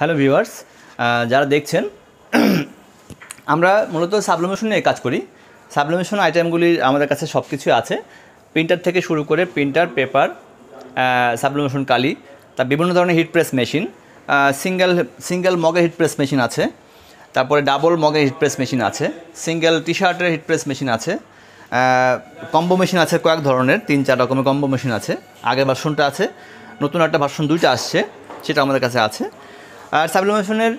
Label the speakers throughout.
Speaker 1: hello viewers যারা দেখছেন আমরা মূলত সাবলিমেশন নিয়ে কাজ করি সাবলিমেশন আইটেমগুলি আমাদের কাছে সব কিছু আছে প্রিন্টার থেকে শুরু করে প্রিন্টার পেপার সাবলিমেশন কালি তা বিভিন্ন ধরনের heat press machine single single মগের হিট প্রেস মেশিন আছে তারপরে ডাবল মগে হিট প্রেস মেশিন আছে সিঙ্গেল টি শার্টের হিট প্রেস মেশিন আছে কম্বো মেশিন আছে কয়েক ধরনের তিন চার রকমের কম্বো মেশিন আছে আগের ভার্সনটা আছে নতুন একটা ভার্সন দুইটা আসছে সেটা আমাদের কাছে আছে আর সাবলিমেশনের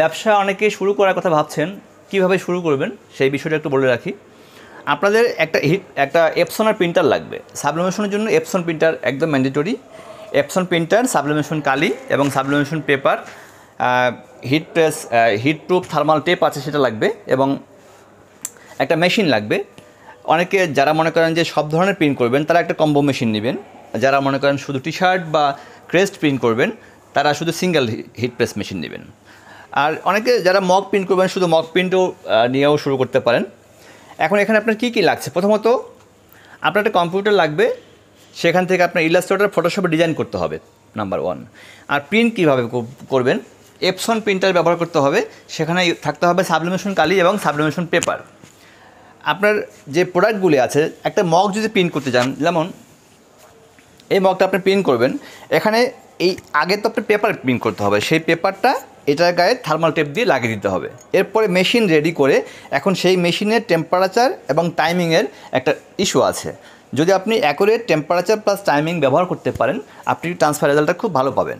Speaker 1: ব্যবসা অনেকে শুরু করার কথা ভাবছেন কিভাবে শুরু করবেন সেই বিষয়টা একটু বলে রাখি আপনাদের একটা হিট একটা এপসনের প্রিন্টার লাগবে সাবলিমেশনের জন্য এপসন প্রিন্টার একদম ম্যান্ডেটরি এপসন প্রিন্টার সাবলিমেশন কালি এবং sublimation paper heat press heat proof thermal tape আছে সেটা লাগবে এবং একটা মেশিন লাগবে অনেকে যারা মনে করেন যে সব ধরনের প্রিন্ট করবেন তারা একটা কম্বো মেশিন নেবেন যারা মনে করেন শুধু টি শার্ট বা ক্রেস্ট প্রিন্ট করবেন তারা শুধু সিঙ্গেল হিট প্রেস মেশিন নেবেন আর অনেকে যারা মক প্রিন্ট করবেন শুধু মক প্রিন্টও নিয়েও শুরু করতে পারেন এখন এখানে আপনার কী কী লাগছে প্রথমত আপনার একটা কম্পিউটার লাগবে সেখান থেকে আপনার ইলাস্ট্রেটার ফটোশপে ডিজাইন করতে হবে নাম্বার ওয়ান আর প্রিন্ট কীভাবে করবেন এপসন প্রিন্টার ব্যবহার করতে হবে সেখানে থাকতে হবে সাবলিমেশন কালি এবং সাবলিমেশন পেপার আপনার যে প্রোডাক্টগুলি আছে একটা মগ যদি প্রিন্ট করতে চান যেমন এই মগটা আপনি প্রিন্ট করবেন এখানে এই আগে তো আপনার পেপার প্রিন্ট করতে হবে সেই পেপারটা এটার গায়ে থার্মাল টেপ দিয়ে লাগিয়ে দিতে হবে এরপরে মেশিন রেডি করে এখন সেই মেশিনের টেম্পারেচার এবং টাইমিংয়ের একটা ইস্যু আছে যদি আপনি অ্যাকুরেট টেম্পারেচার প্লাস টাইমিং ব্যবহার করতে পারেন আপনি ট্রান্সফার রেজাল্টটা খুব ভালো পাবেন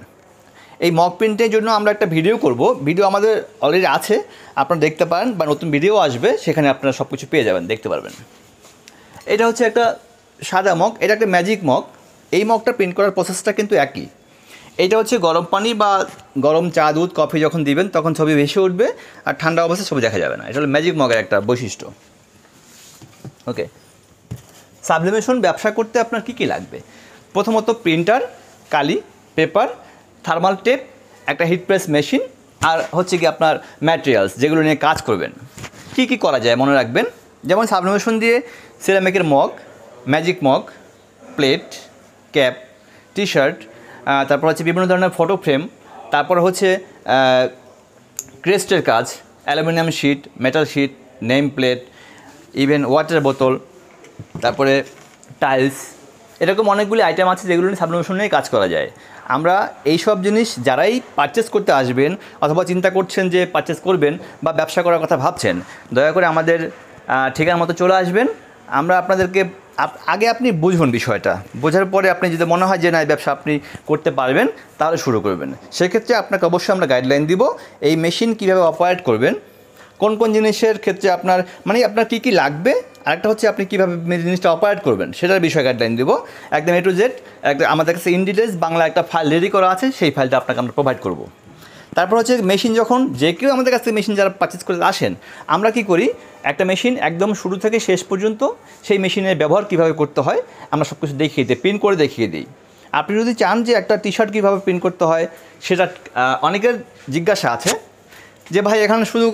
Speaker 1: এই মক প্রিন্টের জন্য আমরা একটা ভিডিও করব ভিডিও আমাদের অলরেডি আছে আপনারা দেখতে পারেন বা নতুন ভিডিও আসবে সেখানে আপনারা সব কিছু পেয়ে যাবেন দেখতে পারবেন এটা হচ্ছে একটা সাদা মগ এটা একটা ম্যাজিক মগ এই মগটা প্রিন্ট করার প্রসেসটা কিন্তু একই এটা হচ্ছে গরম পানি বা গরম চা দুধ কফি যখন দিবেন তখন ছবি ভেসে উঠবে আর ঠান্ডা অবস্থায় ছবি দেখা যাবে না এটা হলো ম্যাজিক মগের একটা বৈশিষ্ট্য ওকে সাবলিমেশন ব্যবসা করতে আপনার কি কি লাগবে প্রথমত প্রিন্টার কালি পেপার থার্মাল টেপ একটা হিট প্রেস মেশিন আর হচ্ছে কি আপনার ম্যাটেরিয়ালস যেগুলো নিয়ে কাজ করবেন কি কি করা যায় মনে রাখবেন যেমন সাবলিমেশন দিয়ে সিরামিকের mug magic mug plate cap T shirt তারপর হচ্ছে বিভিন্ন ধরনের ফটো ফ্রেম তারপর হচ্ছে ক্রেস্টের কাজ aluminium sheet metal sheet name plate even water বোতল তারপরে টাইলস এরকম অনেকগুলি আইটেম আছে যেগুলো নিয়ে সাবমিশন নিয়ে কাজ করা যায় আমরা এই সব জিনিস যারাই পারচেস করতে আসবেন অথবা চিন্তা করছেন যে পারচেস করবেন বা ব্যবসা করার কথা ভাবছেন দয়া করে আমাদের ঠিকার মতো চলে আসবেন আমরা আপনাদেরকে আগে আপনি বুঝুন বিষয়টা বোঝার পরে আপনি যদি মনে হয় যে না এই ব্যবসা আপনি করতে পারবেন তাহলে শুরু করবেন সেক্ষেত্রে আপনাকে অবশ্যই আমরা গাইডলাইন দিব এই মেশিন কীভাবে অপারেট করবেন কোন কোন জিনিসের ক্ষেত্রে আপনার মানে আপনার কী কী লাগবে আরেকটা হচ্ছে আপনি কীভাবে জিনিসটা অপারেট করবেন সেটার বিষয়ে গাইডলাইন দেবো একদম এ টু জেড একদম আমাদের কাছে ইন ডিটেলস বাংলা একটা ফাইল রেডি করা আছে সেই ফাইলটা আপনাকে আমরা প্রোভাইড করবো তারপর হচ্ছে মেশিন যখন যে কেউ আমাদের কাছ থেকে মেশিন যারা পারচেস করে আসেন আমরা কি করি একটা মেশিন একদম শুরু থেকে শেষ পর্যন্ত সেই মেশিনের ব্যবহার কিভাবে করতে হয় আমরা সব কিছু দেখিয়ে দিই প্রিন্ট করে দেখিয়ে দিই আপনি যদি চান যে একটা টি শার্ট কীভাবে প্রিন্ট করতে হয় সেটা অনেকের জিজ্ঞাসা আছে যে ভাই এখানে শুধু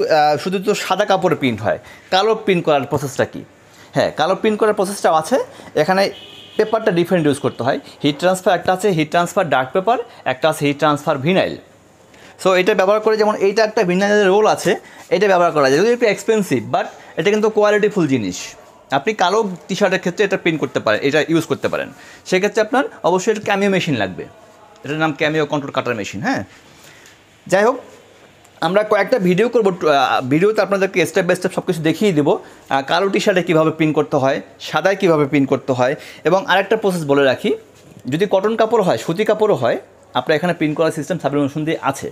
Speaker 1: শুধু তো সাদা কাপড়ে প্রিন্ট হয় কালো প্রিন্ট করার প্রসেসটা কী হ্যাঁ কালো প্রিন্ট করার প্রসেসটাও আছে এখানে পেপারটা ডিফারেন্ট ইউজ করতে হয় হিট ট্রান্সফার একটা আছে হিট ট্রান্সফার ডার্ক পেপার একটা আছে হিট ট্রান্সফার ভিনাইল সো এটা ব্যবহার করে যেমন এইটা একটা ভিন্ন রোল আছে এটা ব্যবহার করা যায় যদি একটু এক্সপেন্সিভ বাট এটা কিন্তু কোয়ালিটিফুল জিনিস আপনি কালো টি শার্টের ক্ষেত্রে এটা প্রিন্ট করতে পারেন এটা ইউজ করতে পারেন সেক্ষেত্রে আপনার অবশ্যই এটা ক্যামিও মেশিন লাগবে এটার নাম ক্যামিও কন্ট্রোল কাটার মেশিন হ্যাঁ যাই হোক আমরা কয়েকটা ভিডিও করবো ভিডিওতে আপনাদেরকে স্টেপ বাই স্টেপ সব কিছু দেখিয়ে দেবো কালো টি শার্টে কীভাবে প্রিন্ট করতে হয় সাদায় কীভাবে প্রিন্ট করতে হয় এবং আরেকটা প্রসেস বলে রাখি যদি কটন কাপড় হয় সুতি কাপড়ও হয় আপনার এখানে প্রিন্ট করার সিস্টেম সাবলিমেশন দিয়ে আছে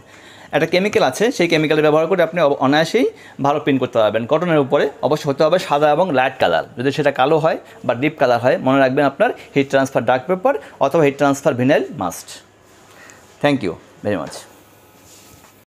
Speaker 1: একটা কেমিক্যাল আছে সেই কেমিক্যাল ব্যবহার করে আপনি অনায়াসেই ভালো প্রিন্ট করতে পারবেন কটনের উপরে অবশ্যই হতে হবে সাদা এবং লাইট কালার যদি সেটা কালো হয় বা ডিপ কালার হয় মনে রাখবেন আপনার হিট ট্রান্সফার ডার্ক পেপার অথবা heat transfer vinyl must thank you very much